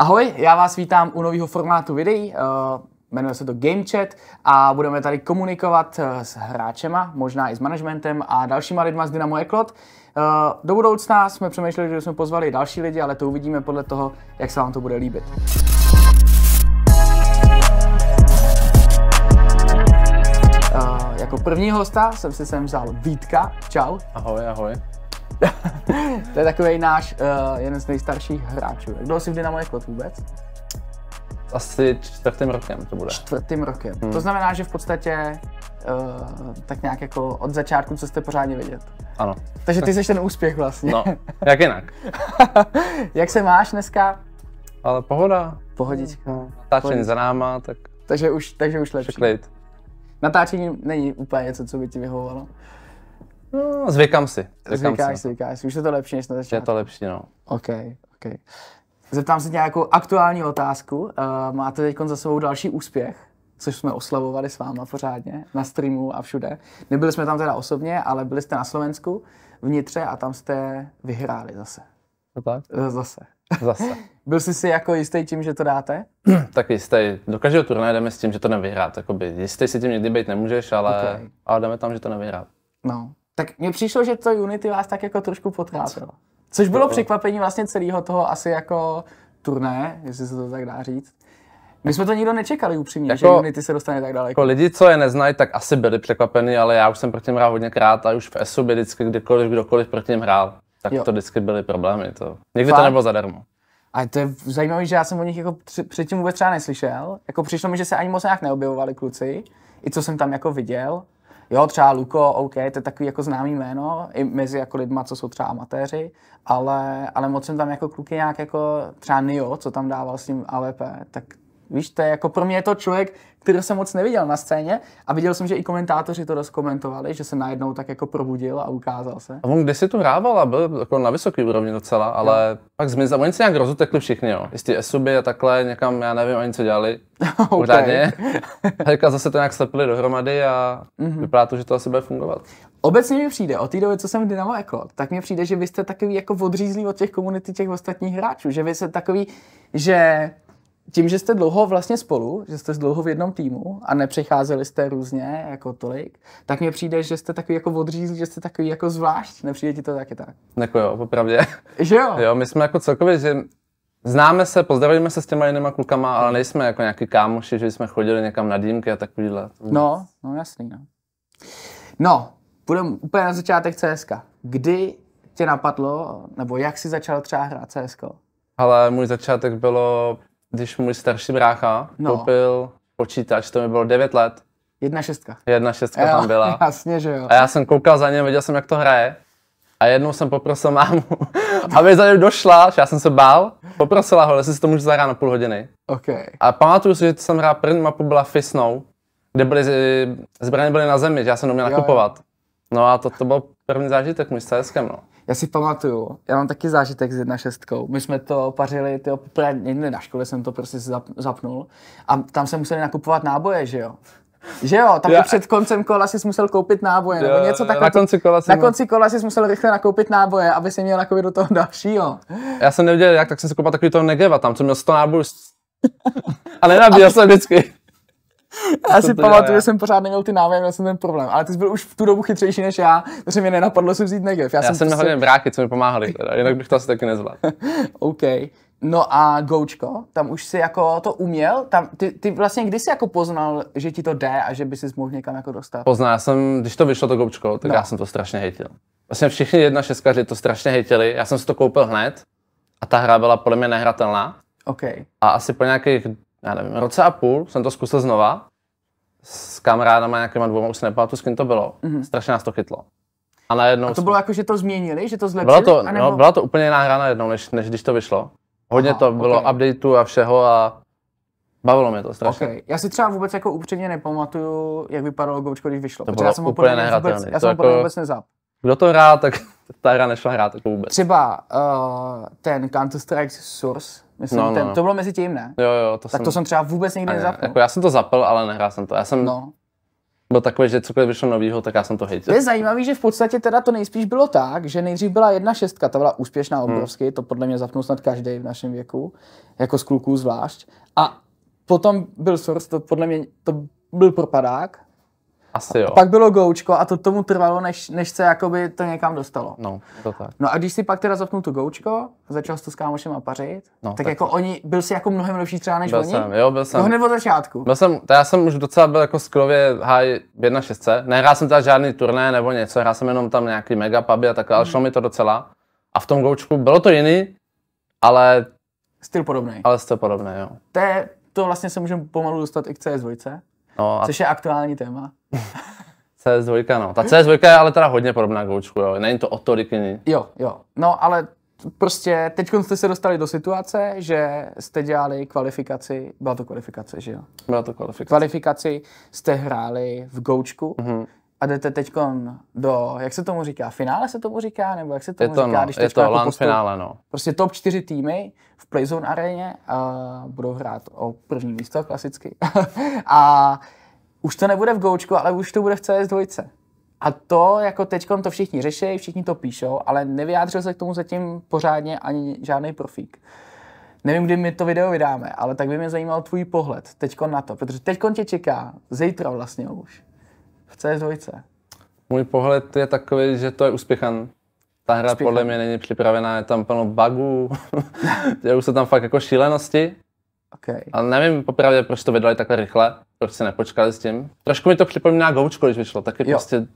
Ahoj, já vás vítám u nového formátu videí, eh, jmenuje se to Game Chat a budeme tady komunikovat eh, s hráčema, možná i s managementem a dalšíma lidma z Dynamo Eklot. Eh, do budoucna jsme přemýšleli, že jsme pozvali další lidi, ale to uvidíme podle toho, jak se vám to bude líbit. Jako první hosta jsem si sem vzal Vítka. Čau. Ahoj, ahoj. to je takový náš, uh, jeden z nejstarších hráčů. Jak dlouho jsi v Dynamo Jakob vůbec? Asi čtvrtým rokem to bude. Čtvrtým rokem. Hmm. To znamená, že v podstatě uh, tak nějak jako od začátku, co jste pořádně vidět. Ano. Takže ty jsi ten úspěch vlastně. No, jak jinak. jak se máš dneska? Ale pohoda. Pohodička. Hmm. Natáčení za náma, tak... Takže už, takže už lepší. Klid. Natáčení není úplně něco, co by ti vyhovovalo. No, zvykám si. Zvykám zvykáš, si. No. zvykáš. Už je to lepší než na začátku. Je to lepší, no. OK, OK. Zeptám se nějakou aktuální otázku. Uh, máte teď za sebou další úspěch, což jsme oslavovali s váma pořádně na streamu a všude. Nebyli jsme tam teda osobně, ale byli jste na Slovensku vnitře a tam jste vyhráli zase. No tak? Eh, zase. Zase. Byl jsi si jako jistý tím, že to dáte? tak jistý. Do každého turnaje jdeme s tím, že to nevyhrát. Jakoby jistý si tím nikdy být nemůžeš, ale, okay. ale jdeme tam, že to nevyhrát. No, tak mně přišlo, že to Unity vás tak jako trošku potrápilo. Což bylo překvapení vlastně celého toho asi jako turné, jestli se to tak dá říct. My jsme to nikdo nečekali upřímně, jako, že Unity se dostane tak daleko. Jako lidi, co je neznají, tak asi byli překvapeni, ale já už jsem proti něm hrál hodněkrát a už v ESU by vždycky kdykoliv kdokoliv proti něm hrál. Tak jo. to vždycky byly problémy. To. Někdy Fakt? to nebylo zadarmo. A to je zajímavé, že já jsem o nich jako předtím vůbec třeba neslyšel. Jako přišlo mi, že se ani moc nějak neobjevovali kluci, i co jsem tam jako viděl. Jo, třeba Luko, OK, to je takový jako známý jméno, i mezi jako lidma, co jsou třeba amatéři, ale, ale moc jsem tam jako kluky nějak jako třeba Nio, co tam dával s tím AVP, tak Víš, to je jako pro mě je to člověk, který jsem moc neviděl na scéně a viděl jsem, že i komentátoři to rozkomentovali, že se najednou tak jako probudil a ukázal se. A on kde si to hrával a byl jako na vysoké úrovni docela, ale jo. pak zmizel. Oni se nějak rozutekli všichni, jo. I z esuby a takhle někam, já nevím, oni co dělali. Pořádně. a zase to nějak slepili dohromady a mm-hmm. vypadá to, že to asi bude fungovat. Obecně mi přijde, o té doby, co jsem v Dynamo Eklot, tak mi přijde, že vy jste takový jako odřízlí od těch komunity těch ostatních hráčů, že vy jste takový, že tím, že jste dlouho vlastně spolu, že jste dlouho v jednom týmu a nepřecházeli jste různě jako tolik, tak mně přijde, že jste takový jako odřízl, že jste takový jako zvlášť, nepřijde ti to taky tak? Jako jo, popravdě. Že jo? Jo, my jsme jako celkově, že známe se, pozdravíme se s těma jinýma klukama, ale nejsme jako nějaký kámoši, že jsme chodili někam na dýmky a takovýhle. No, no jasný, no. No, půjdeme úplně na začátek CSK. Kdy tě napadlo, nebo jak jsi začal třeba hrát CSK? Ale můj začátek bylo když můj starší brácha no. koupil počítač, to mi bylo 9 let. Jedna šestka. Jedna šestka jo, tam byla. Jasně, že jo. A já jsem koukal za něm, viděl jsem, jak to hraje. A jednou jsem poprosil mámu, aby za něj došla, já jsem se bál. Poprosila ho, jestli si to můžu zahrát na půl hodiny. Okay. A pamatuju si, že jsem hrál první mapu, byla Fisnou, kde byly, zbraně byly na zemi, že já jsem to měl nakupovat. Jo, jo. No a to, to byl první zážitek můj s CSkem, no. Já si pamatuju, já mám taky zážitek s šestkou. My jsme to pařili, ty poprvé někde na škole jsem to prostě zapnul a tam se museli nakupovat náboje, že jo? Že jo, tam před koncem kola jsi musel koupit náboje, jo, nebo něco takového. Na konci kola jsi, na konci kola jsi musel rychle nakoupit náboje, aby si měl do toho dalšího. Já jsem nevěděl jak, tak jsem si koupil takový toho negeva tam, co měl 100 nábojů. A nenabíjel jsem vždycky já si pamatuju, že jsem pořád neměl ty návěry, měl jsem ten problém, ale ty jsi byl už v tu dobu chytřejší než já, takže mě nenapadlo si vzít negev. Já, já jsem, měl prostě... nahodil bráky, co mi pomáhali, teda, jinak bych to asi taky nezvládl. OK. No a Goučko, tam už si jako to uměl, tam, ty, ty vlastně kdy jsi jako poznal, že ti to jde a že by si mohl někam jako dostat? Poznal jsem, když to vyšlo to Goučko, tak no. já jsem to strašně hejtil. Vlastně všichni jedna šestkaři to strašně hejtili, já jsem si to koupil hned a ta hra byla podle mě nehratelná. Okay. A asi po nějakých já nevím, roce a půl jsem to zkusil znova s kamarádama, nějakýma dvouma, už si nepamatuju, s kým to bylo. Mm-hmm. Strašně nás to chytlo. A A to bylo jako, že to změnili, že to zlepšili? Bylo to, anebo... no, byla to úplně jiná hra najednou, než, než když to vyšlo. Hodně Aha, to bylo okay. updateů a všeho a Bavilo mě to strašně. Okay. Já si třeba vůbec jako upřímně nepamatuju, jak vypadalo Gočko, když vyšlo. To bylo já jsem úplně nehratelné. já jsem to jako... vůbec nezap kdo to hrá, tak ta hra nešla hrát jako vůbec. Třeba uh, ten Counter-Strike Source, myslím, no, no. Ten, to bylo mezi tím, ne? Jo, jo, to tak jsem... to jsem třeba vůbec nikdy nezapl. Jako já jsem to zapl, ale nehrál jsem to. Já jsem no. byl takový, že cokoliv vyšlo novýho, tak já jsem to hejtil. Je zajímavý, že v podstatě teda to nejspíš bylo tak, že nejdřív byla jedna šestka, ta byla úspěšná hmm. obrovsky, hmm. to podle mě zapnul snad každý v našem věku, jako z kluků zvlášť. A potom byl Source, to podle mě to byl propadák, asi jo. A pak bylo goučko a to tomu trvalo, než, než se jakoby to někam dostalo. No, to tak. No a když si pak teda zapnul tu goučko, začal jsi to s kámošem pařit, no, tak, tak, jako oni, byl si jako mnohem lepší třeba než byl oni? Jsem, jo, byl jsem. To od začátku. Byl jsem, to já jsem už docela byl jako skrově high 6 Nehrál jsem teda žádný turné nebo něco, hrál jsem jenom tam nějaký mega puby a takhle, hmm. ale šlo mi to docela. A v tom goučku bylo to jiný, ale... Styl podobný. Ale styl podobný, jo. To, je, to vlastně se můžeme pomalu dostat i k CS2, no a... což je aktuální téma. CS2, no. Ta CS2 je ale teda hodně podobná Goučku, jo. Není to o tolik jiný. Jo, jo. No, ale prostě teď jste se dostali do situace, že jste dělali kvalifikaci, byla to kvalifikace, že jo? Byla to kvalifikace. Kvalifikaci jste hráli v Goučku mm-hmm. a jdete teď do, jak se tomu říká, finále se tomu říká, nebo jak se tomu je to, říká, no, když je to jako postup, finále, no. Prostě top čtyři týmy v Playzone aréně a budou hrát o první místo klasicky. a už to nebude v Gočku, ale už to bude v CS2. A to jako teď to všichni řeší, všichni to píšou, ale nevyjádřil se k tomu zatím pořádně ani žádný profík. Nevím, kdy my to video vydáme, ale tak by mě zajímal tvůj pohled teď na to, protože teď tě čeká, zítra vlastně už, v CS2. Můj pohled je takový, že to je uspěchan. Ta hra uspěchan. podle mě není připravená, je tam plno bugů, už se tam fakt jako šílenosti. Okay. Ale nevím popravdě, proč to vydali takhle rychle, proč se nepočkali s tím. Trošku mi to připomíná Goučko, když vyšlo, taky jo. prostě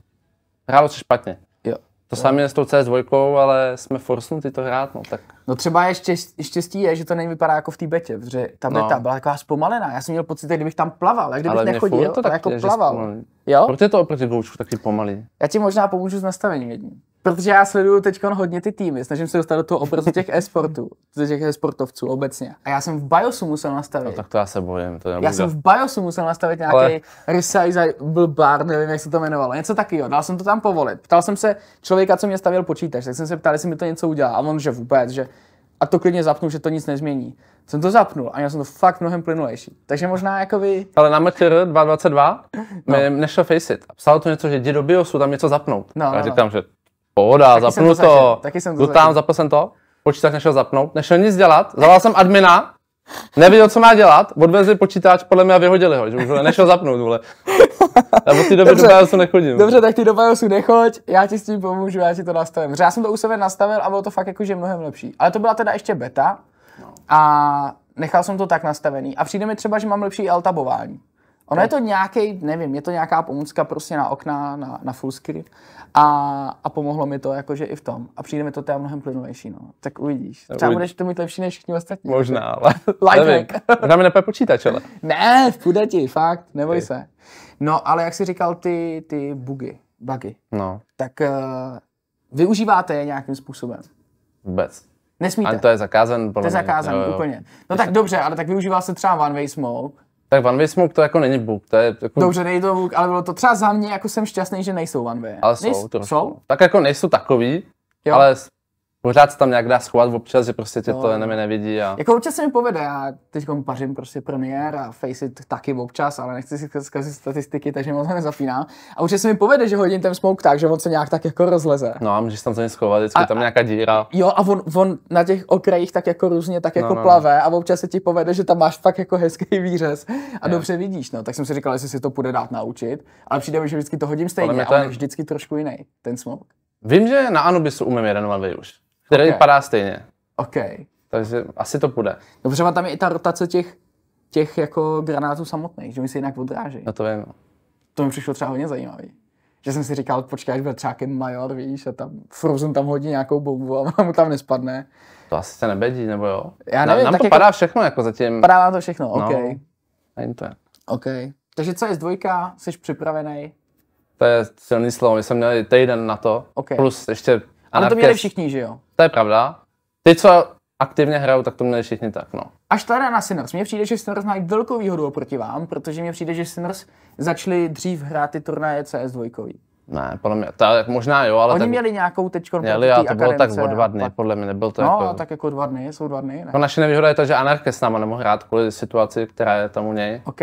hrálo se špatně. Jo. To samé je s tou CS2, ale jsme forsnuti to hrát, no tak. No třeba je štěstí, štěstí je, že to nevypadá jako v té betě, protože ta no. beta byla taková zpomalená. Já jsem měl pocit, kdybych tam plaval, jak kdybych ale nechodil, to tak jako je, plaval. Jo? Proč je to oproti Goučku taky pomalý? Já ti možná pomůžu s nastavením jedním. Protože já sleduju teď hodně ty týmy, snažím se dostat do toho obrazu těch e-sportů, těch e-sportovců obecně. A já jsem v BIOSu musel nastavit. No, tak to já se bojím. To já jsem v BIOSu musel nastavit nějaký Ale... resize byl bar, nevím, jak se to jmenovalo. Něco takového. Dal jsem to tam povolit. Ptal jsem se člověka, co mě stavil počítač, tak jsem se ptal, jestli mi to něco udělá. A on, že vůbec, že a to klidně zapnu, že to nic nezmění. Jsem to zapnul a měl jsem to fakt mnohem plynulejší. Takže možná jako vy... Ale na MTR 222 no. mi nešel it. Psal to něco, že jdi do BIOSu, tam něco zapnout. No, a no, no. říkám, no. že Pohoda, taky zapnu to. to. Taky jsem to tam, zapl jsem to, počítač nešel zapnout, nešel nic dělat, zavolal jsem admina, nevěděl, co má dělat, odvezli počítač, podle mě a vyhodili ho, že už nešel zapnout, vole. Já od té doby dobře, do nechodím. Dobře, tak ty do BIOSu nechoď, já ti s tím pomůžu, já ti to nastavím. Já jsem to u sebe nastavil a bylo to fakt jakože mnohem lepší. Ale to byla teda ještě beta no. a nechal jsem to tak nastavený. A přijde mi třeba, že mám lepší altabování. Ono je to nějaký, nevím, je to nějaká pomůcka prostě na okna, na, na full screen a, a pomohlo mi to jakože i v tom. A přijde mi to teda mnohem plynulejší, no. Tak uvidíš. Třeba Uvidí. budeš to mít lepší než všichni ostatní. Možná, ale Lifehack. Možná mi nepoje počítač, ale. ne, v ti, fakt, neboj okay. se. No, ale jak jsi říkal, ty, ty bugy, bugy, no. tak uh, využíváte je nějakým způsobem? Vůbec. Nesmíte. Ale to je zakázen, To je zakázen, jo, jo. úplně. No tak dobře, ale tak využíval se třeba one way smoke, tak One Way Smoke to jako není bug, to je jako... Dobře, nejde to bug, ale bylo to třeba za mě, jako jsem šťastný, že nejsou One Way. Ale jsou, Nejs... to jsou. Tak jako nejsou takový, jo. ale pořád se tam nějak dá schovat občas, že prostě tě no. to jenom nevidí. A... Jako občas se mi povede, já teď pařím prostě premiér a Faceit taky občas, ale nechci si zkazit statistiky, takže moc nezapíná. A určitě se mi povede, že hodím ten smoke tak, že on se nějak tak jako rozleze. No a můžeš tam se schovat, vždycky a, tam nějaká díra. Jo a on, on, na těch okrajích tak jako různě tak no, jako no, no. plave a občas se ti povede, že tam máš fakt jako hezký výřez a yeah. dobře vidíš, no. Tak jsem si říkal, jestli si to půjde dát naučit, ale přijde mi, že vždycky to hodím stejně, ale ten... vždycky trošku jiný, ten smoke. Vím, že na Anubisu umím jeden už který okay. padá stejně. OK. Takže asi to půjde. Dobře, no, tam je i ta rotace těch, těch jako granátů samotných, že mi se jinak odráží. No to vím. To mi přišlo třeba hodně zajímavý. Že jsem si říkal, počkej, až bude třeba major, víš, a tam Frozen tam hodí nějakou bombu a ona mu tam nespadne. To asi se nebedí, nebo jo? Já nevím, Na, nám tak to jako, padá všechno jako zatím. Padá nám to všechno, no, OK. Není to je. OK. Takže co je z dvojka, jsi připravený? To je silný slovo, my jsme měli týden na to, okay. plus ještě ale to měli všichni, že jo? To je pravda. Ty, co aktivně hrajou, tak to měli všichni tak, no. Až tady na Sinners. Mně přijde, že Sinners mají velkou výhodu oproti vám, protože mně přijde, že Sinners začali dřív hrát ty turnaje CS2. Ne, podle mě, ta, možná jo, ale... Oni tak, měli nějakou tečko Měli, a to bylo tak o dva dny, podle mě nebyl to no, jako... No, tak jako dva dny, jsou dva dny, ne? Jako naše nevýhoda je to, že Anarche s náma nemohl hrát kvůli situaci, která je tam u něj. OK.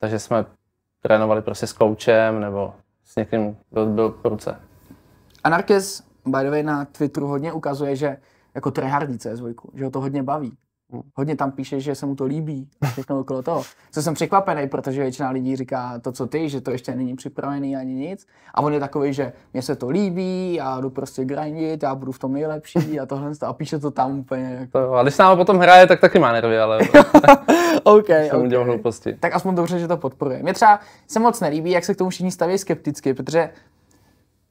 Takže jsme trénovali prostě s koučem nebo s někým, kdo byl v ruce. Anarchis by the way, na Twitteru hodně ukazuje, že jako trehardí CS2, že ho to hodně baví. Hmm. Hodně tam píše, že se mu to líbí, všechno okolo toho. Co jsem překvapený, protože většina lidí říká to, co ty, že to ještě není připravený ani nic. A on je takový, že mně se to líbí, já jdu prostě grindit, já budu v tom nejlepší a tohle a píše to tam úplně. Jako. To, ale když s náma potom hraje, tak taky má nervy, ale OK. okay. hlouposti. Tak aspoň dobře, že to podporuje. Mě třeba se moc nelíbí, jak se k tomu všichni staví skepticky, protože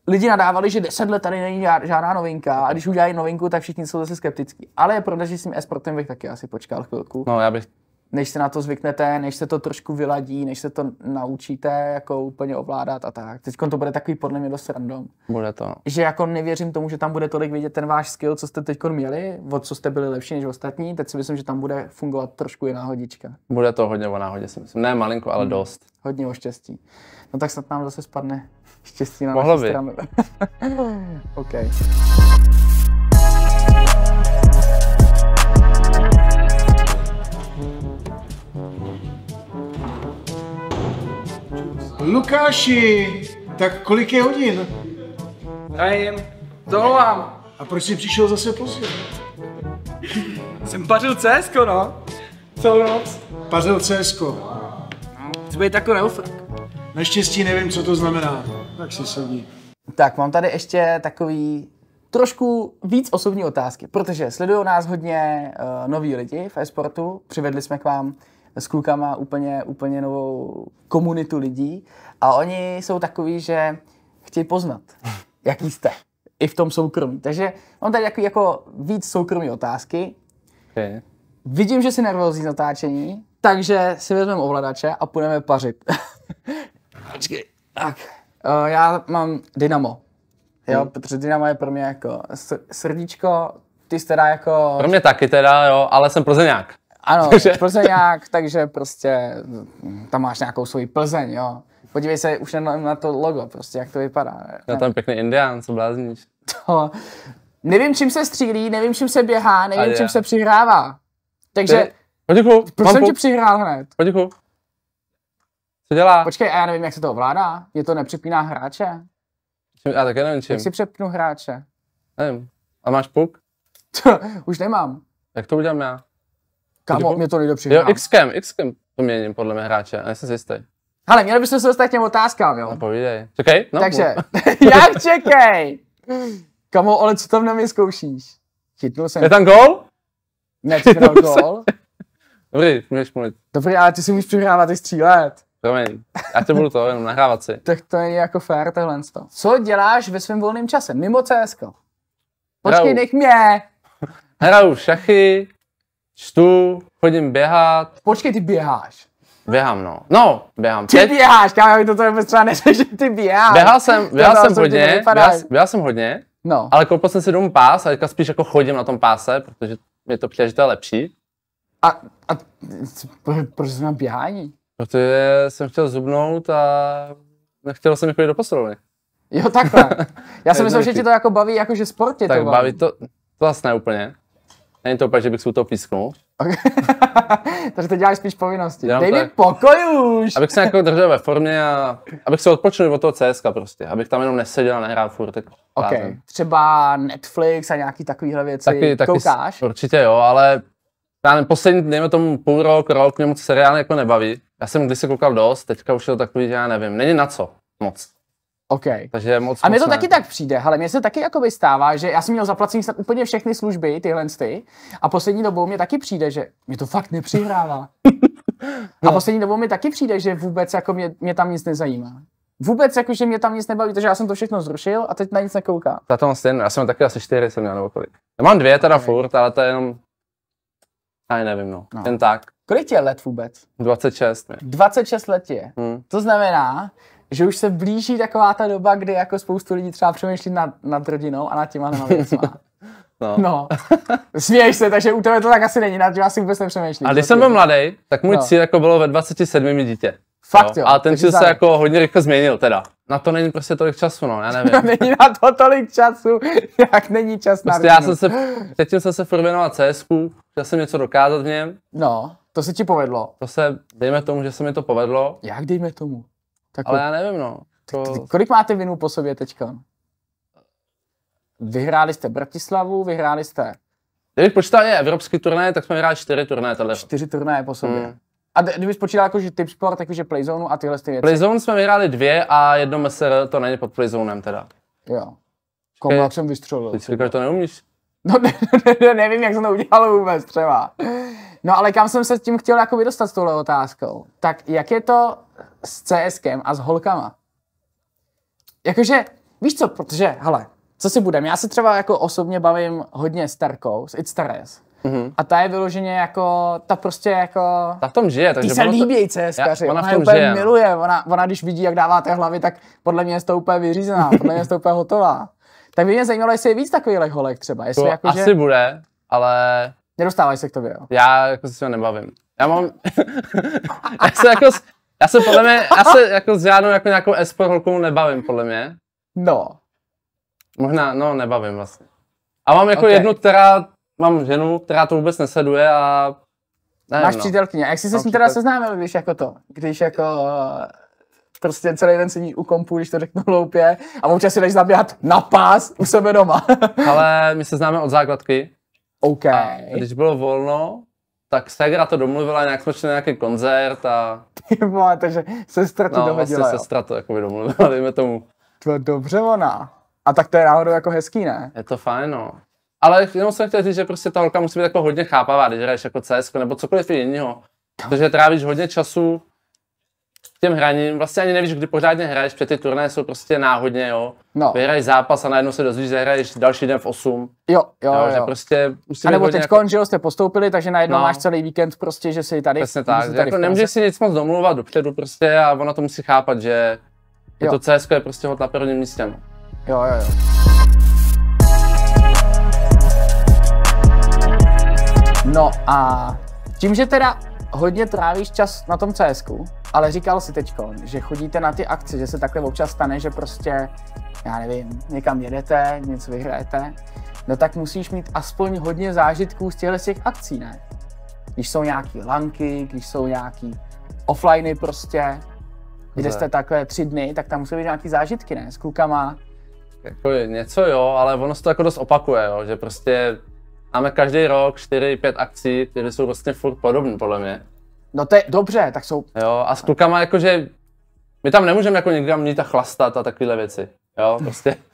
lidi nadávali, že 10 let tady není žádná novinka a když udělají novinku, tak všichni jsou zase skeptický. Ale je pravda, že s tím esportem sportem bych taky asi počkal chvilku. No, já bych než se na to zvyknete, než se to trošku vyladí, než se to naučíte jako úplně ovládat a tak. Teď to bude takový podle mě dost random. Bude to. Že jako nevěřím tomu, že tam bude tolik vidět ten váš skill, co jste teď měli, od co jste byli lepší než ostatní, teď si myslím, že tam bude fungovat trošku jiná hodička. Bude to hodně o náhodě, si myslím. Ne malinko, ale hmm. dost. Hodně o štěstí. No tak snad nám zase spadne štěstí na Mohlo naši by. stranu. OK. Lukáši, tak kolik je hodin? Nevím, dovolám. A proč jsi přišel zase pozdě? Jsem pařil CSK, no. Celou noc. Pařil CSK. No, chci být jako neufrak. Naštěstí nevím, co to znamená. Tak si sedí. Tak, mám tady ještě takový trošku víc osobní otázky, protože sledují nás hodně uh, noví lidi v e-sportu, přivedli jsme k vám s klukama úplně, úplně novou komunitu lidí a oni jsou takový, že chtějí poznat, jaký jste i v tom soukromí. Takže mám tady takový jako víc soukromí otázky. Okay. Vidím, že jsi nervózní z natáčení, takže si vezmeme ovladače a půjdeme pařit. tak. Uh, já mám Dynamo. Jo, hmm. protože Dynamo je pro mě jako srdíčko, ty jsi teda jako... Pro mě taky teda, jo, ale jsem plzeňák. Ano, takže... nějak, takže prostě tam máš nějakou svoji Plzeň, jo. Podívej se už na, na to logo, prostě jak to vypadá. Ne? Já no, tam pěkný indián, co blázníš. To, nevím, čím se střílí, nevím, čím se běhá, nevím, čím se přihrává. Takže... Ty... proč jsem ti přihrál hned? Potichu. Co dělá? Počkej, a já nevím, jak se to ovládá. Je to nepřepíná hráče? já také nevím čím. Jak si přepnu hráče? Nevím. A máš puk? To, už nemám. Jak to udělám já? Kámo, mě to nejde přijde. Jo, X-kem, Xkem, Xkem to měním podle mě hráče, a nejsem si jistý. Hele, měli bychom se dostat k těm otázkám, jo? No, povídej. Čekej, no. Takže, jak čekej? Kamo, ale co tam na mě zkoušíš? Chytnul jsem. Je tam gol? Ne, ty gol. Dobrý, můžeš mluvit. Dobrý, ale ty si můžeš přihrávat i střílet. Promiň, já tě budu to jenom nahrávat si. tak to je jako fair tohle. Co děláš ve svém volném čase? Mimo CSK? Počkej, Hraju. nech mě! Hraju šachy, čtu, chodím běhat. Počkej, ty běháš. Běhám, no. No, běhám. Ty Teď... běháš, kámo, to vůbec třeba že ty běháš. Běhal jsem, běhal jsem hodně, běhal, běhal, jsem hodně, no. ale koupil jsem si domů pás a teďka spíš jako chodím na tom páse, protože mě to přijde, že to je lepší. A, a proč jsi na běhání? Protože jsem chtěl zubnout a nechtěl jsem chodit do posilovny. Jo, takhle. Já jsem myslel, že ti to jako baví, jako že sport je tak to baví. baví to, to vlastně úplně. Není to úplně, že bych si u toho písknul. Okay. Takže to děláš spíš povinnosti. Dělám Dej mi pokoj už! abych se jako držel ve formě a abych se odpočinul od toho CSK prostě. Abych tam jenom neseděl a nehrál furt. Tak ok, právě. třeba Netflix a nějaký takovýhle věci. Taky, taky Koukáš? Určitě jo, ale já nevím, poslední, dejme tomu půl rok, rok, mě moc seriál jako nebaví. Já jsem kdysi koukal dost, teďka už je to takový, že já nevím, není na co moc. Okay. Takže moc a mně to taky tak přijde, ale mně se taky jako stává, že já jsem měl zaplacený snad úplně všechny služby, tyhle ty, a poslední dobou mě taky přijde, že mě to fakt nepřihrává. no. A poslední dobou mi taky přijde, že vůbec jako mě, mě tam nic nezajímá. Vůbec jako, že mě tam nic nebaví, takže já jsem to všechno zrušil a teď na nic nekouká. Já to mám stejno, já jsem taky asi čtyři jsem měl nebo kolik. Já mám dvě teda okay. furt, ale to je jenom... Já nevím no, no. jen tak. Kolik je let vůbec? 26. Mě. 26 let je. Hmm. To znamená, že už se blíží taková ta doba, kdy jako spoustu lidí třeba přemýšlí nad, nad rodinou a nad těma věcma. No. no. Směješ se, takže u tebe to tak asi není, nad tím asi vůbec nepřemýšlím. A když jsem byl mladý, tak můj no. cíl jako bylo ve 27 mi dítě. Fakt jo. No. jo. A ten cíl se jako hodně rychle změnil teda. Na to není prostě tolik času, no, já nevím. No, není na to tolik času, jak není čas prostě na já jsem se, předtím jsem se furt věnoval cs chtěl jsem něco dokázat v něm. No, to se ti povedlo. To se, dejme tomu, že se mi to povedlo. Jak dejme tomu? Tak Ale já nevím, no. To... Kolik máte vinu po sobě teďka? Vyhráli jste Bratislavu, vyhráli jste... Kdybych počítal je evropský turné, tak jsme vyhráli čtyři turné. Tato. Čtyři turné po sobě. Hmm. A kdybych počítal jako, že typ sport, takže playzone a tyhle ty věci. Playzone jsme vyhráli dvě a jedno MSR to není pod playzonem teda. Jo. Komu jak jsem vystřelil. Ty si to neumíš? No ne, ne, ne nevím, jak jsem to udělal vůbec třeba. No ale kam jsem se tím chtěl jako vydostat s touhle otázkou. Tak jak je to s CSkem a s holkama. Jakože, víš co, protože, hele, co si budem, já se třeba jako osobně bavím hodně s Terkou, s It's Teres. Mm-hmm. A ta je vyloženě jako, ta prostě jako... Ta v tom žije, takže... Ty se líbí to... CSkaři, ona, ona v tom úplně žije. No. miluje, ona, ona když vidí, jak dává té hlavy, tak podle mě je to úplně vyřízená, podle mě je to úplně hotová. Tak by mě zajímalo, jestli je víc takových holek třeba, jestli to jako, asi že... bude, ale... Nedostávají se k tobě, jo? Já jako se s tím nebavím. Já mám... já se jako... Já se podle mě, já se jako s žádnou jako nějakou espo holkou nebavím, podle mě. No. Možná, no, nebavím vlastně. A mám jako okay. jednu, která, mám ženu, která to vůbec neseduje a... Nevím, Máš no. přítelkyně. A jak jsi se s ní teda seznámil, víš jako to, když jako eh, prostě celý den sedí u kompu, když to řeknu hloupě, a občas si jdeš zaběhat na pás u sebe doma. Ale my se známe od základky. OK. A když bylo volno, tak Segra to domluvila, nějak jsme šli na nějaký koncert a... Ty vole, takže sestra to no, vlastně dohodila, vlastně jo. sestra to jako by domluvila, dejme tomu. To je dobře ona. A tak to je náhodou jako hezký, ne? Je to fajn, no. Ale jenom jsem chtěl říct, že prostě ta holka musí být jako hodně chápavá, když hraješ jako CS nebo cokoliv jiného. No. Protože trávíš hodně času těm hraním vlastně ani nevíš, kdy pořádně hraješ, protože ty turnaje jsou prostě náhodně, jo. No. Vyhraješ zápas a najednou se dozvíš, že hraješ další den v 8. Jo, jo, jo. jo. Že prostě a nebo teď jako... že jste postoupili, takže najednou no. máš celý víkend prostě, že jsi tady... Přesně tak, tady jako nemůžeš si nic moc domluvat dopředu prostě a ona to musí chápat, že jo. to CS je prostě hod na prvním místě. No. Jo, jo, jo. No a tím, že teda hodně trávíš čas na tom cs ale říkal si teďko, že chodíte na ty akce, že se takhle občas stane, že prostě, já nevím, někam jedete, něco vyhrajete, no tak musíš mít aspoň hodně zážitků z těchto těch akcí, ne? Když jsou nějaký lanky, když jsou nějaký offliney prostě, kde jste takhle tři dny, tak tam musí být nějaký zážitky, ne? S klukama. Jako něco jo, ale ono se to jako dost opakuje, jo? že prostě máme každý rok 4-5 akcí, které jsou vlastně furt podobné, podle mě. No to je dobře, tak jsou... Jo, a s klukama jakože... My tam nemůžeme jako někde mít a chlastat a takovéhle věci. Jo, prostě...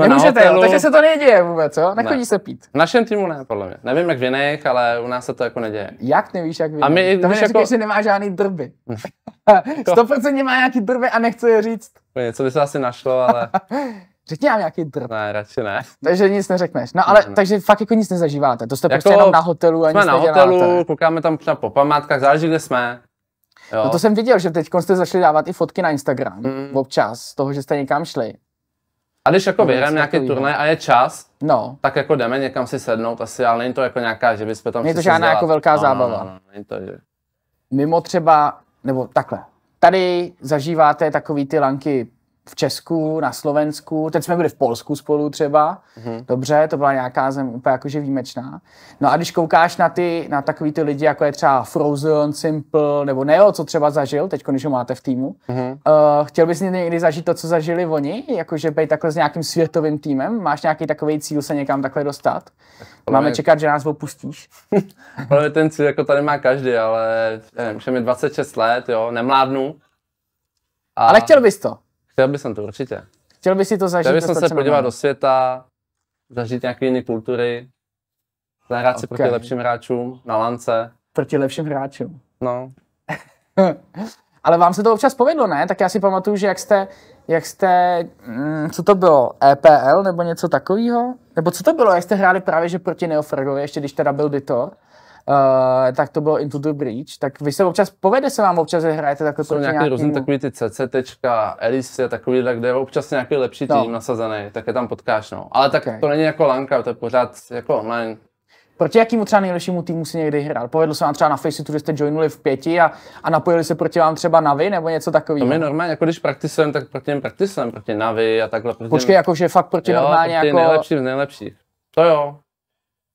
Nemůžete, hotelu, jo, takže se to neděje vůbec, jo? Nechodí ne. se pít. V našem týmu ne, podle mě. Nevím, jak v jiných, ale u nás se to jako neděje. Jak nevíš, jak v jiných? A my, to mi jako... že nemá žádný drby. 100% má nějaký drby a nechce je říct. Něco by se asi našlo, ale Řekni nám nějaký drp. Ne, radši ne. Takže nic neřekneš. No ale, ne, ne. takže fakt jako nic nezažíváte. To jste prostě jako, prostě jenom na hotelu a jsme nic na neděláte. hotelu, koukáme tam třeba po památkách, záleží, kde jsme. Jo. No to jsem viděl, že teď jste začali dávat i fotky na Instagram mm. občas z toho, že jste někam šli. A když jako no, vyhrajeme nějaký turnaj a je čas, no. tak jako jdeme někam si sednout asi, ale není to jako nějaká, že bychom tam Není to žádná jako velká no, no zábava. No, no, no, není to, že... Mimo třeba, nebo takhle, tady zažíváte takový ty lanky v Česku, na Slovensku, teď jsme byli v Polsku spolu třeba, mm-hmm. dobře, to byla nějaká zem úplně jakože výjimečná. No a když koukáš na ty, na takový ty lidi, jako je třeba Frozen, Simple, nebo Neo, co třeba zažil, teď když ho máte v týmu, mm-hmm. uh, chtěl bys někdy zažít to, co zažili oni, jakože být takhle s nějakým světovým týmem, máš nějaký takový cíl se někam takhle dostat? Máme čekat, že nás opustíš? Ale ten cíl jako tady má každý, ale nevím, je mi 26 let, jo, nemládnu. A... Ale chtěl bys to? Chtěl bych to určitě. Chtěl bych si to zažít. Chtěl bych se podívat do světa, zažít nějaké jiné kultury, zahrát okay. si proti lepším hráčům na lance. Proti lepším hráčům. No. Ale vám se to občas povedlo, ne? Tak já si pamatuju, že jak jste, jak jste, mm, co to bylo, EPL nebo něco takového? Nebo co to bylo, jak jste hráli právě že proti Neofragovi, ještě když teda byl to. Uh, tak to bylo Into the Breach. Tak vy se občas, povede se vám občas, že hrajete takhle Jsou nějaký nějakým... různý takový ty CCT, Elise, takový, kde je občas nějaký lepší no. tým nasazený, tak je tam potkáš, no. Ale tak okay. to není jako lanka, to je pořád jako online. Proti jakému třeba nejlepšímu týmu si někdy hrál? Povedlo se vám třeba na Face že jste joinuli v pěti a, a napojili se proti vám třeba Navi nebo něco takového? To je normálně, jako když praktisujeme, tak proti něm praktisujeme, proti Navi a takhle. Proti Počkej, jako že fakt proti jo, normálně proti jako... nejlepší z nejlepších. To jo,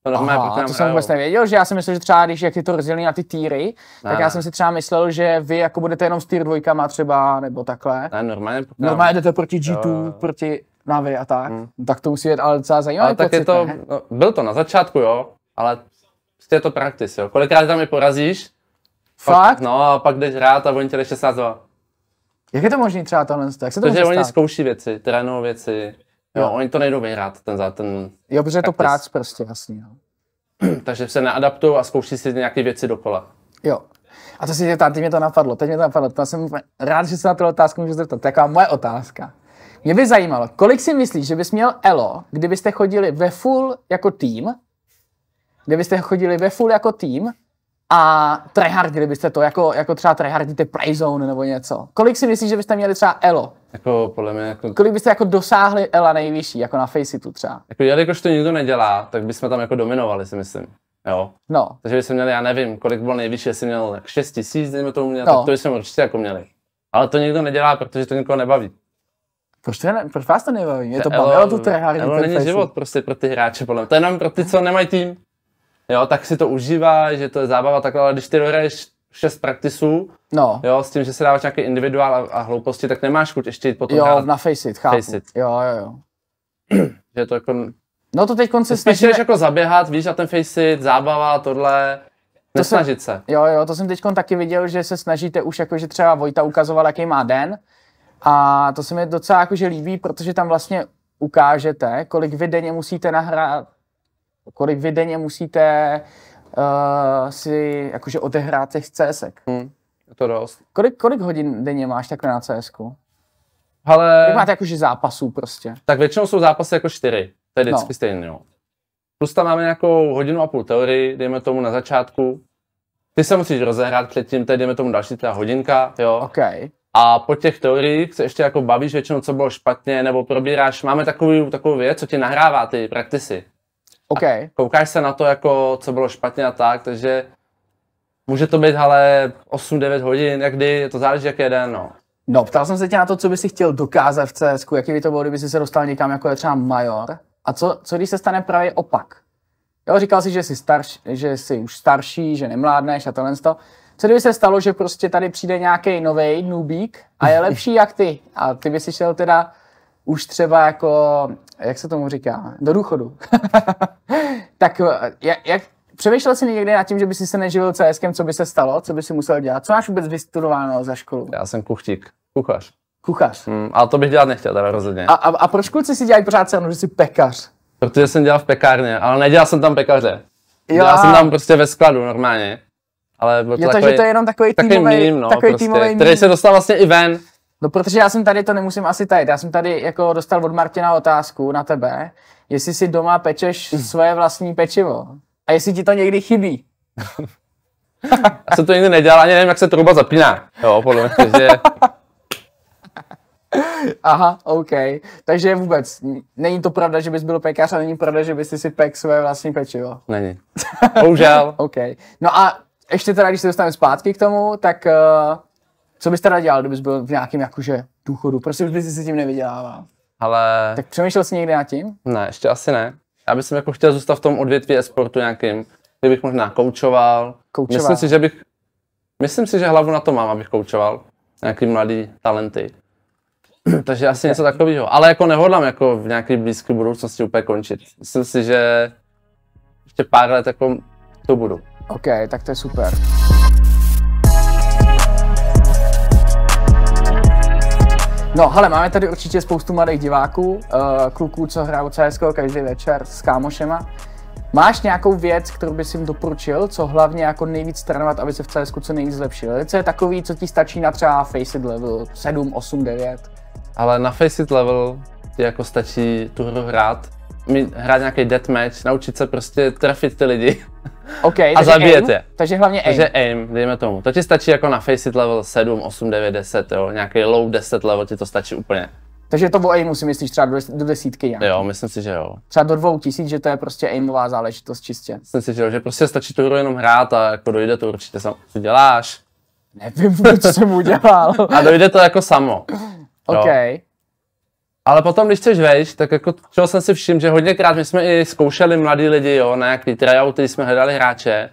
to, normálně, Aha, to jsem vůbec nevěděl, že já jsem myslel, že třeba když jak ty to rozdělení na ty týry, ne, tak ne. já jsem si třeba myslel, že vy jako budete jenom s týr dvojkama třeba, nebo takhle. Ne, normálně. Proti normálně jdete proti G2, jo. proti Navi a tak. Hmm. Tak to musí být ale docela zajímavé. Ale tak je to, no, byl to na začátku, jo, ale je to praktis, jo. Kolikrát tam je porazíš, Fakt? Pak, no a pak jdeš hrát a oni tě 16 Jak je to možné třeba tohle? Jak se to stát? oni zkouší věci, trénují věci. Jo, jo. oni to nejdou vyhrát, ten, za ten Jo, protože je to práce prostě, jasně. Takže se neadaptují a zkouší si nějaké věci dokola. Jo. A to si mě teď mě to napadlo, teď mě to napadlo. To jsem rád, že se na tu otázku můžu zeptat. Taková moje otázka. Mě by zajímalo, kolik si myslíš, že bys měl elo, kdybyste chodili ve full jako tým, kdybyste chodili ve full jako tým a tryhardili byste to, jako, jako třeba tryhardíte Playzone nebo něco. Kolik si myslíš, že byste měli třeba Elo? Jako, podle mě, jako... Kolik byste jako dosáhli Ela nejvyšší, jako na Faceitu třeba? Jako, jelikož to nikdo nedělá, tak bychom tam jako dominovali, si myslím. Jo. No. Takže bychom měli, já nevím, kolik bylo nejvyšší, jestli měl tak 6 tisíc, nebo to měl, no. tak to bychom určitě jako měli. Ale to nikdo nedělá, protože to nikoho nebaví. Proč, to ne, proč vás to nebaví? Je to bavilo tu tryhardy. To není face. život prostě pro ty hráče, podle mě. To je jenom pro ty, co nemají tým jo, tak si to užívá, že to je zábava takhle, ale když ty dohraješ šest praktisů, no. jo, s tím, že se dáváš nějaký individuál a, a hlouposti, tak nemáš chuť ještě jít potom Jo, hrát. na face it, chápu. Face it. Jo, jo, jo. že to jako... No to teď se Spíš snažíme... jako zaběhat, víš, na ten face it, zábava, tohle, to jsem, se. Jo, jo, to jsem teď taky viděl, že se snažíte už jako, že třeba Vojta ukazoval, jaký má den. A to se mi docela jako, že líbí, protože tam vlastně ukážete, kolik vy denně musíte nahrát kolik vy denně musíte uh, si jakože odehrát těch CSek. Hmm, to dost. Kolik, kolik hodin denně máš takhle na CSku? Ale... Kolik máte jakože zápasů prostě? Tak většinou jsou zápasy jako čtyři. To je no. vždycky no. stejný, jo. Plus tam máme nějakou hodinu a půl teorii, dejme tomu na začátku. Ty se musíš rozehrát předtím, tady dejme tomu další třeba hodinka, jo. Okay. A po těch teoriích se ještě jako bavíš většinou, co bylo špatně, nebo probíráš. Máme takovou, takovou věc, co ti nahrává ty praktisy. Okay. koukáš se na to, jako co bylo špatně a tak, takže může to být ale 8-9 hodin, jakdy to záleží, jaký je den. No. no, ptal jsem se tě na to, co bys si chtěl dokázat v CS, jaký by to bylo, kdyby si se dostal někam, jako je třeba major. A co, co když se stane právě opak? Jo, říkal jsi, že jsi, starš, že jsi už starší, že nemládneš a tohle Co kdyby se stalo, že prostě tady přijde nějaký nový nubík a je lepší jak ty? A ty by si šel teda už třeba jako, jak se tomu říká, do důchodu. tak eh, jak, jak, přemýšlel jsi někdy nad tím, že by si se neživil CSkem, co by se stalo, co by si musel dělat? Co máš vůbec vystudováno za školu? Já jsem kuchtík, kuchař. Kuchař. Hmm, ale to bych dělat nechtěl teda rozhodně. A, a, a proč kluci si dělají pořád cenu, že jsi pekař? Protože jsem dělal v pekárně, ale nedělal jsem tam pekaře. Jo. Dělal jsem tam prostě ve skladu normálně. Ale byl to jo, takový, takže to je jenom takový týmový, takový, mým, no, takový prostě, týmový mým. který se dostal vlastně i ven. No protože já jsem tady, to nemusím asi tajit, já jsem tady jako dostal od Martina otázku na tebe, jestli si doma pečeš mm. svoje vlastní pečivo a jestli ti to někdy chybí. já jsem to nikdy nedělal, ani nevím, jak se truba zapíná. Jo, podle mě, že... Aha, OK. Takže vůbec, není to pravda, že bys byl pekař a není pravda, že bys si pek své vlastní pečivo. Není. Bohužel. OK. No a ještě teda, když se dostaneme zpátky k tomu, tak uh, co bys teda dělal, kdybys byl v nějakém jakože důchodu? Prostě bys si tím nevydělával. Ale... Tak přemýšlel jsi někdy nad tím? Ne, ještě asi ne. Já bych jako chtěl zůstat v tom odvětví e-sportu nějakým, kdybych možná koučoval. koučoval. Myslím si, že bych, myslím si, že hlavu na to mám, abych koučoval nějaký mladý talenty. Takže asi něco takového. Ale jako nehodlám jako v nějaké blízké budoucnosti úplně končit. Myslím si, že ještě pár let jako to budu. OK, tak to je super. No, hele, máme tady určitě spoustu mladých diváků, eh, kluků, co hrajou CS každý večer s kámošema. Máš nějakou věc, kterou bys jim doporučil, co hlavně jako nejvíc trénovat, aby se v CS co nejvíc zlepšili? Co je takový, co ti stačí na třeba Faceit level 7, 8, 9? Ale na Faceit level ti jako stačí tu hru hrát, mít, hrát nějaký deathmatch, naučit se prostě trafit ty lidi. Okay, a zabíjet aim, je. Takže hlavně aim. Takže aim, dejme tomu. To ti stačí jako na face it level 7, 8, 9, 10, jo. Nějaký low 10 level ti to stačí úplně. Takže to o aimu si myslíš třeba do desítky nějaký. Jo, myslím si, že jo. Třeba do dvou tisíc, že to je prostě aimová záležitost čistě. Myslím si, že jo, že prostě stačí tu hru jenom hrát a jako dojde to určitě samo. Co děláš? Nevím, co jsem udělal. a dojde to jako samo. OK. Ale potom, když chceš vejš, tak jako čeho jsem si všiml, že hodněkrát my jsme i zkoušeli mladí lidi, jo, na nějaký tryouty, jsme hledali hráče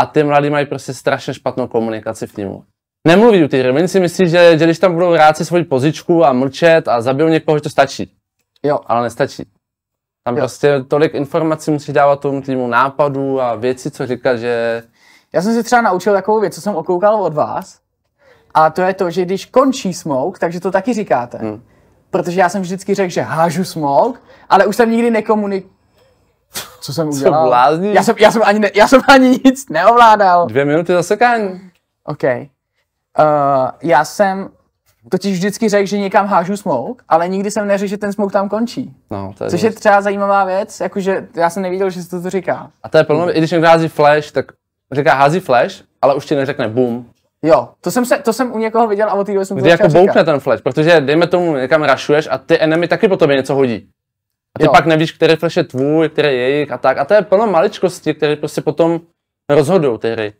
a ty mladí mají prostě strašně špatnou komunikaci v týmu. Nemluví u týry, oni si myslí, že, že když tam budou hrát si svoji pozičku a mlčet a zabijou někoho, že to stačí. Jo. Ale nestačí. Tam jo. prostě tolik informací musí dávat tomu týmu nápadů a věci, co říká, že... Já jsem si třeba naučil takovou věc, co jsem okoukal od vás, a to je to, že když končí smoke, takže to taky říkáte. Hmm protože já jsem vždycky řekl, že hážu smog, ale už jsem nikdy nekomunikoval. Co jsem udělal? Co já, jsem, já, jsem ani ne, já jsem ani nic neovládal. Dvě minuty za sekání. OK. Uh, já jsem totiž vždycky řekl, že někam hážu smog, ale nikdy jsem neřekl, že ten smog tam končí. No, to je což je třeba zajímavá věc, jakože já jsem neviděl, že se to říká. A to je plno, i když někdo hází flash, tak říká hází flash, ale už ti neřekne boom, Jo, to jsem, se, to jsem u někoho viděl a od té doby jsem to Kdy jako boukne ten flash, protože dejme tomu, někam rašuješ a ty enemy taky po tobě něco hodí. A ty jo. pak nevíš, který flash je tvůj, který je jejich a tak. A to je plno maličkostí, které prostě potom rozhodují ty hry.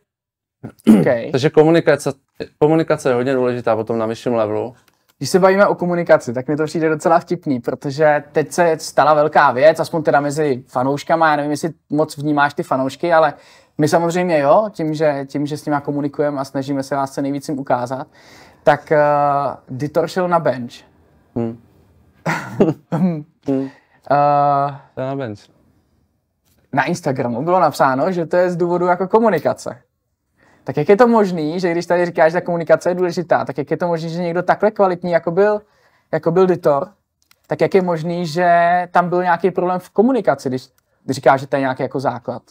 Okay. Takže komunikace, komunikace je hodně důležitá potom na vyšším levelu. Když se bavíme o komunikaci, tak mi to přijde docela vtipný, protože teď se stala velká věc, aspoň teda mezi fanouškama, já nevím, jestli moc vnímáš ty fanoušky, ale my samozřejmě jo, tím, že, tím, že s nimi komunikujeme a snažíme se vás co nejvíc jim ukázat, tak uh, eh, Ditor šel na bench. Hmm. hmm. uh, na bench. Na Instagramu bylo napsáno, že to je z důvodu jako komunikace. Tak jak je to možný, že když tady říkáš, že ta komunikace je důležitá, tak jak je to možný, že někdo takhle kvalitní, jako byl, jako byl Ditor, tak jak je možný, že tam byl nějaký problém v komunikaci, když když říkáš, že to je nějaký jako základ?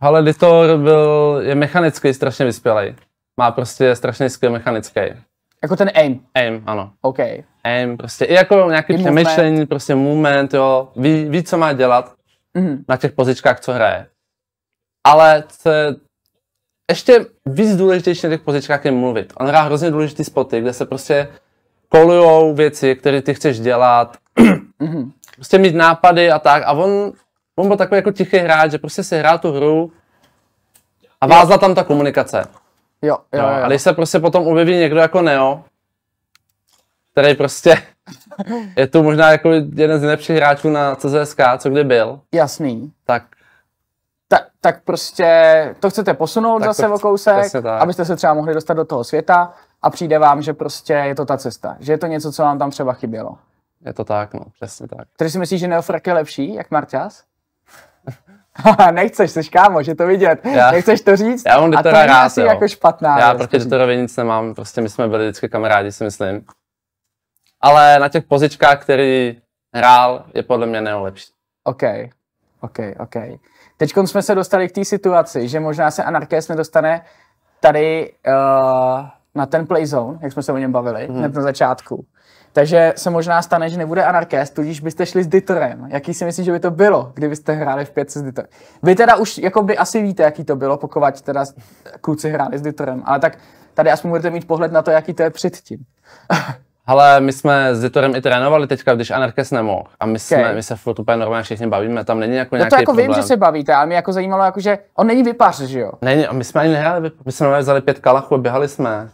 Ale Litor byl, je mechanický strašně vyspělý. Má prostě strašně skvělý mechanický. Jako ten aim. Aim, ano. OK. Aim, prostě i jako nějaký přemýšlení, prostě moment, jo. Ví, ví, co má dělat mm-hmm. na těch pozičkách, co hraje. Ale to je ještě víc důležitější na těch pozičkách je mluvit. On hrá hrozně důležitý spoty, kde se prostě kolujou věci, které ty chceš dělat. Mm-hmm. prostě mít nápady a tak. A on On byl takový jako tichý hráč, že prostě si hrál tu hru a vázla tam ta komunikace. Jo, jo, no, jo. A když se prostě potom objeví někdo jako Neo, který prostě je tu možná jako jeden z nejlepších hráčů na CZSK, co kdy byl. Jasný. Tak ta, tak prostě to chcete posunout tak zase chc- o kousek, abyste se třeba mohli dostat do toho světa a přijde vám, že prostě je to ta cesta, že je to něco, co vám tam třeba chybělo. Je to tak, no, přesně tak. Takže si myslíš, že Neofrak je lepší, jak Marťas? Nechceš, jsi kámo, že to vidět. Já, Nechceš to říct? Já mám a to rád, asi jo. jako špatná. Já proti Detorovi nic nemám, prostě my jsme byli vždycky kamarádi, si myslím. Ale na těch pozičkách, který hrál, je podle mě nejlepší. OK, OK, OK. Teď jsme se dostali k té situaci, že možná se Anarkés nedostane tady uh, na ten play zone, jak jsme se o něm bavili, hmm. hned na začátku. Takže se možná stane, že nebude anarchist, tudíž byste šli s Ditorem. Jaký si myslím, že by to bylo, kdybyste hráli v pětce s Ditorem? Vy teda už jako by asi víte, jaký to bylo, pokud teda kluci hráli s Ditorem, ale tak tady aspoň budete mít pohled na to, jaký to je předtím. Ale my jsme s Ditorem i trénovali teďka, když Anarkes nemohl. A my, jsme, okay. my se furt úplně normálně všichni bavíme, tam není jako nějaký no to jako problém. vím, že se bavíte, ale mě jako zajímalo, jako, že on není vypař, že jo? Není, my jsme ani nehráli, my jsme vzali pět kalachů a běhali jsme.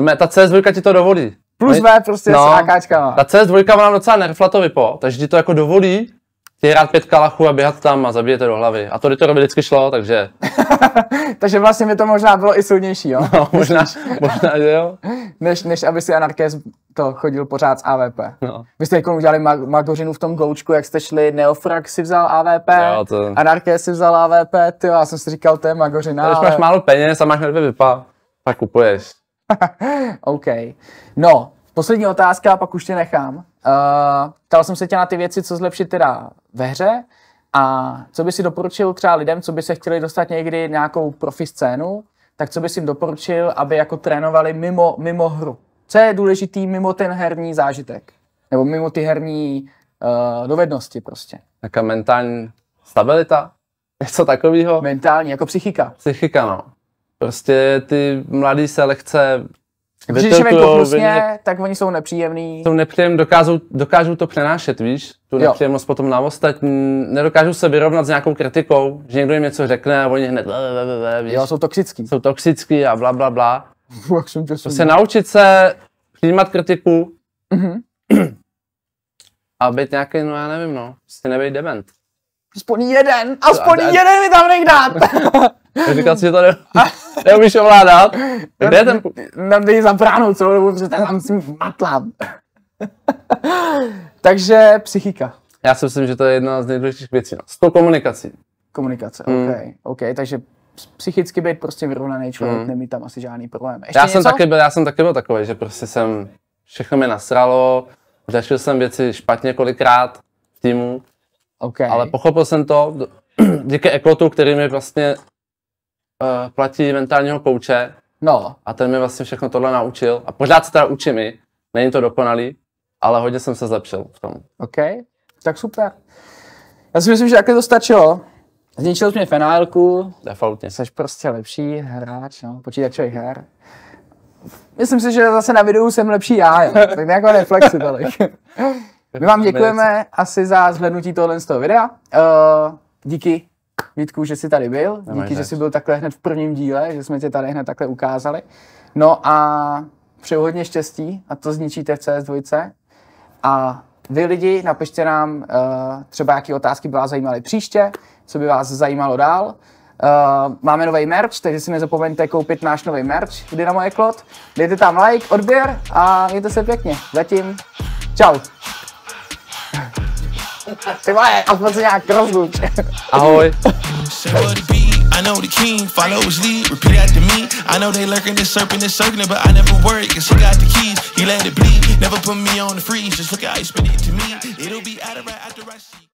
No ta CS2 ti to dovolí. Plus V prostě no, s AKčkama. Ta CS2 má docela vypo, takže ti to jako dovolí ty rád pět kalachů a běhat tam a zabijete do hlavy. A to do toho vždycky šlo, takže... takže vlastně mi to možná bylo i soudnější, jo? No, možná, možná, že jo. než, než aby si anarchist to chodil pořád s AVP. No. Vy jste jako udělali mag- Magořinu v tom goučku, jak jste šli, Neofrag si vzal AVP, to... Anarkes si vzal AVP, ty já jsem si říkal, to je Magořina. Když ale... máš málo peněz a máš na vypa, tak kupuješ. OK. No, poslední otázka, pak už tě nechám. Uh, ptal jsem se tě na ty věci, co zlepšit teda ve hře a co by si doporučil třeba lidem, co by se chtěli dostat někdy nějakou profi scénu, tak co bys jim doporučil, aby jako trénovali mimo, mimo hru? Co je důležitý mimo ten herní zážitek? Nebo mimo ty herní uh, dovednosti prostě? Taká mentální stabilita? Něco takového? Mentální, jako psychika. Psychika, no prostě ty mladí se lehce Když člověk jako pochlusně, tak oni jsou nepříjemný. Jsou nepříjemný, dokážou, dokážou to přenášet, víš? Tu jo. nepříjemnost potom na ostatní. Nedokážou se vyrovnat s nějakou kritikou, že někdo jim něco řekne a oni hned víš? Jo, jsou toxický. Jsou toxický a bla, bla, bla. Jak jsem tě naučit se přijímat kritiku mm-hmm. a být nějaký, no já nevím, no, prostě nebejt dement. Aspoň jeden, aspoň a, jeden mi tam nech dát. Říkal si, že to ne, neumíš ovládat. Kde je ten... Tam dej za bránou celou dobu, protože tam si matlám. Takže psychika. Já si myslím, že to je jedna z nejdůležitějších věcí. No. S tou komunikací. Komunikace, mm. OK. OK, takže psychicky být prostě vyrovnaný člověk, mm. nemít tam asi žádný problém. Ještě já, něco? jsem taky byl, já jsem taky byl takový, že prostě jsem, všechno mi nasralo, řešil jsem věci špatně kolikrát v týmu Okay. Ale pochopil jsem to díky Eklotu, který mi vlastně uh, platí mentálního kouče. No. A ten mi vlastně všechno tohle naučil. A pořád se teda učím i. Není to dokonalý, ale hodně jsem se zlepšil v tom. OK, tak super. Já si myslím, že takhle to stačilo. Zničil jsi mě fenálku. Defaultně. Jsi prostě lepší hráč, no, počítačových her. Myslím si, že zase na videu jsem lepší já, jo. tak jako neflexu tolik. My vám děkujeme asi za zhlednutí tohle z toho videa. Uh, díky, Vítku, že jsi tady byl. díky, že jsi byl takhle hned v prvním díle, že jsme tě tady hned takhle ukázali. No a přeju hodně štěstí a to zničíte v CS2. A vy lidi, napište nám uh, třeba, jaké otázky by vás zajímaly příště, co by vás zajímalo dál. Uh, máme nový merch, takže si nezapomeňte koupit náš nový merch Dynamo klot. Dejte tam like, odběr a mějte se pěkně. Zatím, čau. Ahoj. I know the king, follow his lead, repeat after me. I know they lurking, this serpent and circling, but I never worry, cause he got the keys, he let it bleed. Never put me on the freeze, just look how he spit it to me. It'll be out of right after I